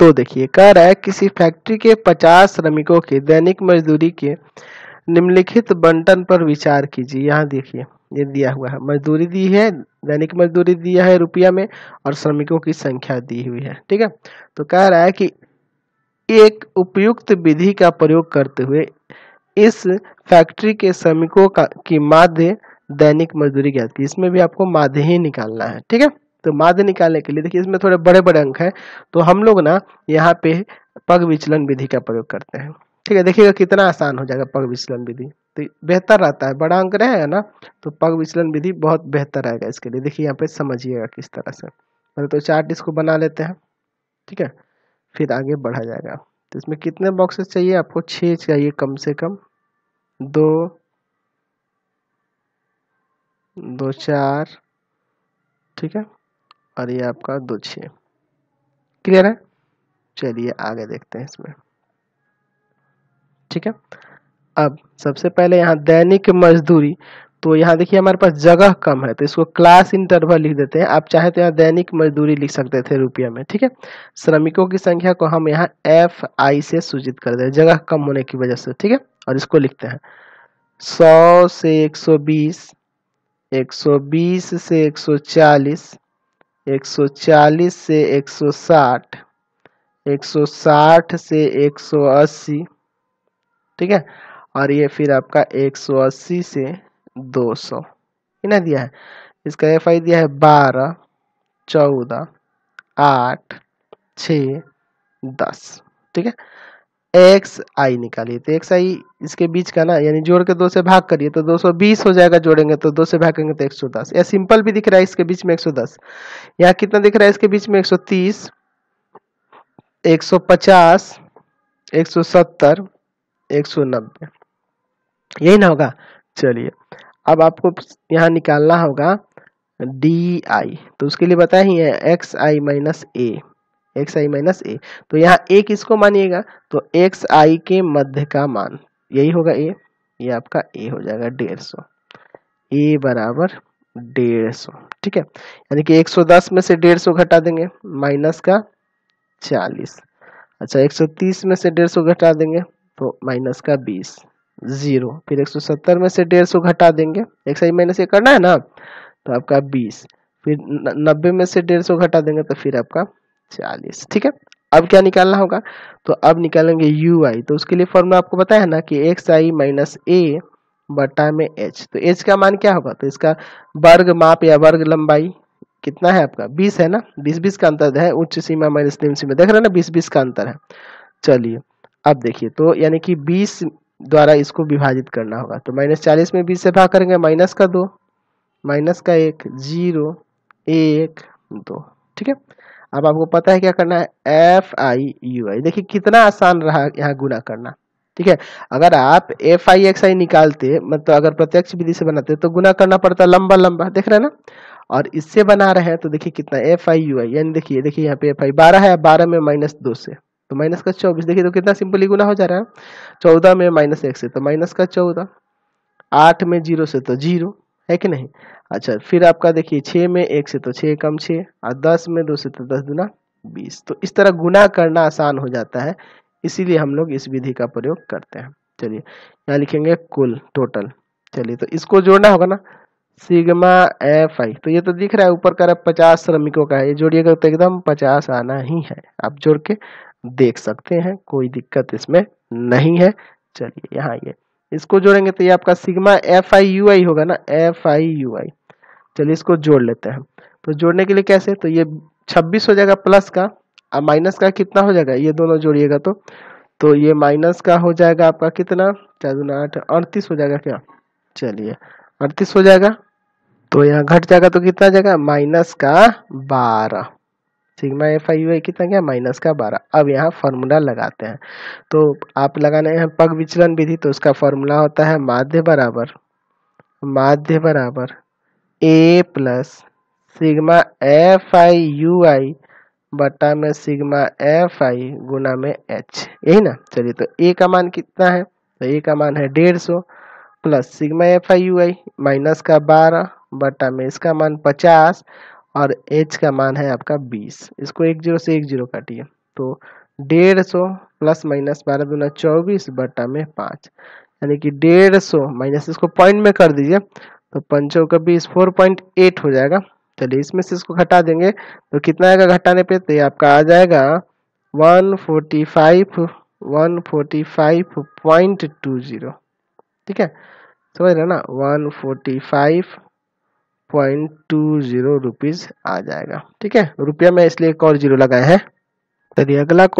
तो देखिए कह रहा है किसी फैक्ट्री के 50 श्रमिकों के दैनिक मजदूरी के निम्नलिखित बंटन पर विचार कीजिए यहाँ देखिए ये दिया हुआ है मजदूरी दी है दैनिक मजदूरी दिया है रुपया में और श्रमिकों की संख्या दी हुई है ठीक है तो कह रहा है कि एक उपयुक्त विधि का प्रयोग करते हुए इस फैक्ट्री के श्रमिकों का की माध्य दैनिक मजदूरी ज्ञात की इसमें भी आपको माध्य ही निकालना है ठीक है तो माध्य निकालने के लिए देखिए इसमें थोड़े बड़े बड़े अंक हैं तो हम लोग ना यहाँ पे पग विचलन विधि का प्रयोग करते हैं ठीक है देखिएगा कितना आसान हो जाएगा पग विचलन विधि तो बेहतर रहता है बड़ा अंक रहेगा ना तो पग विचलन विधि बहुत बेहतर रहेगा इसके लिए देखिए यहाँ पे समझिएगा किस तरह से पहले तो चार्ट इसको बना लेते हैं ठीक है फिर आगे बढ़ा जाएगा तो इसमें कितने बॉक्सेस चाहिए आपको छः चाहिए कम से कम दो दो चार ठीक है और ये आपका दो छः क्लियर है चलिए आगे देखते हैं इसमें ठीक है अब सबसे पहले यहाँ दैनिक मजदूरी तो यहाँ देखिए हमारे पास जगह कम है तो इसको क्लास इंटरवल लिख देते हैं आप चाहे तो यहाँ दैनिक मजदूरी लिख सकते थे रुपया में ठीक है श्रमिकों की संख्या को हम यहाँ एफ आई से सूचित कर दे जगह कम होने की वजह से ठीक है और इसको लिखते हैं 100 से 120 120 से एक एक सौ चालीस से एक सौ साठ एक सौ साठ से एक सौ अस्सी ठीक है और ये फिर आपका एक सौ अस्सी से दो सौ इन्हें दिया है इसका एफ आई दिया है बारह चौदह आठ छ दस ठीक है एक्स आई निकालिए तो एक्स आई इसके बीच का ना यानी जोड़ के दो से भाग करिए तो 220 हो जाएगा जोड़ेंगे तो दो से भाग करेंगे तो 110 या सिंपल भी दिख रहा है इसके बीच में 110 यहाँ कितना दिख रहा है इसके बीच में 130 150 170 सौ यही ना होगा चलिए अब आपको यहाँ निकालना होगा डी आई तो उसके लिए बताए ही है X I minus A X I minus A तो यहाँ ए किसको मानिएगा तो एक्स आई के मध्य का मान यही होगा ए ये आपका ए हो जाएगा डेढ़ सौ ए बराबर डेढ़ सौ ठीक है यानी कि एक सौ दस में से डेढ़ सौ घटा देंगे माइनस का चालीस अच्छा एक सौ तीस में से डेढ़ सौ घटा देंगे तो माइनस का बीस जीरो फिर एक सौ सत्तर में से डेढ़ सौ घटा देंगे एक्स आई माइनस ए करना है ना तो आपका बीस फिर नब्बे में से डेढ़ सौ घटा देंगे तो फिर आपका चालीस ठीक है अब क्या निकालना होगा तो अब निकालेंगे यू आई तो उसके लिए फॉर्मूला आपको पता है ना कि एक्स आई माइनस ए बटा में एच तो एच का मान क्या होगा तो इसका वर्ग माप या वर्ग लंबाई कितना है आपका बीस है ना बीस बीस का अंतर है उच्च सीमा माइनस निम्न सीमा देख रहे हैं ना बीस बीस का अंतर है चलिए अब देखिए तो यानी कि बीस द्वारा इसको विभाजित करना होगा तो माइनस चालीस में बीस से भाग करेंगे माइनस का दो माइनस का एक जीरो एक दो ठीक है अब आपको पता है क्या करना है एफ आई यू आई देखिए कितना आसान रहा यहाँ गुना करना ठीक है अगर आप एफ आई एक्स आई निकालते मतलब अगर प्रत्यक्ष विधि से बनाते तो गुना करना पड़ता लंबा लंबा देख रहे हैं ना और इससे बना रहे हैं तो देखिए कितना एफ आई यू आई यानी देखिए देखिए यहाँ पे एफ आई बारह है बारह में माइनस दो से तो माइनस का चौबीस देखिए तो कितना सिंपली गुना हो जा रहा है चौदह में माइनस एक से तो माइनस का चौदह आठ में जीरो से तो जीरो है कि नहीं अच्छा फिर आपका देखिए छः में एक से तो छः कम छः और दस में दो से तो दस दुना बीस तो इस तरह गुना करना आसान हो जाता है इसीलिए हम लोग इस विधि का प्रयोग करते हैं चलिए यहाँ लिखेंगे कुल टोटल चलिए तो इसको जोड़ना होगा ना सिग्मा एफ आई तो ये तो दिख रहा है ऊपर का रहा पचास श्रमिकों का है ये जोड़िएगा तो एकदम पचास आना ही है आप जोड़ के देख सकते हैं कोई दिक्कत इसमें नहीं है चलिए यहाँ ये यह। इसको जोड़ेंगे तो ये आपका sigma F I U I होगा ना एफ आई यू आई चलिए इसको जोड़ लेते हैं तो जोड़ने के लिए कैसे तो ये छब्बीस हो जाएगा प्लस का और माइनस का कितना हो जाएगा ये दोनों जोड़िएगा तो तो ये माइनस का हो जाएगा आपका कितना चार दो आठ अड़तीस हो जाएगा क्या चलिए अड़तीस हो जाएगा तो यहाँ घट जाएगा तो कितना जाएगा माइनस का बारह सिग्मा एफ आई वाई कितना गया माइनस का बारह अब यहाँ फार्मूला लगाते हैं तो आप लगाने हैं पग विचलन विधि तो उसका फॉर्मूला होता है माध्य बराबर माध्य बराबर A plus sigma F I U I बटा में सिग्मा एफ आई गुना में एच यही ना चलिए तो ए का मान कितना है तो ए का मान है डेढ़ सौ plus sigma F I U I minus का बारह बटा में इसका मान पचास और एच का मान है आपका बीस इसको एक जीरो से एक जीरो काटिए तो डेढ़ सौ प्लस माइनस बारह दूना चौबीस बटा में पाँच यानी कि डेढ़ सौ माइनस इसको पॉइंट में कर दीजिए तो पंचों का बीस फोर पॉइंट एट हो जाएगा चलिए इसमें से इसको घटा देंगे तो कितना आएगा घटाने पे तो ये आपका आ जाएगा one forty five one forty five point two zero ठीक है समझ रहे ना one forty five point two zero rupees आ जाएगा ठीक है रुपया में इसलिए एक और जीरो लगाए हैं चलिए अगला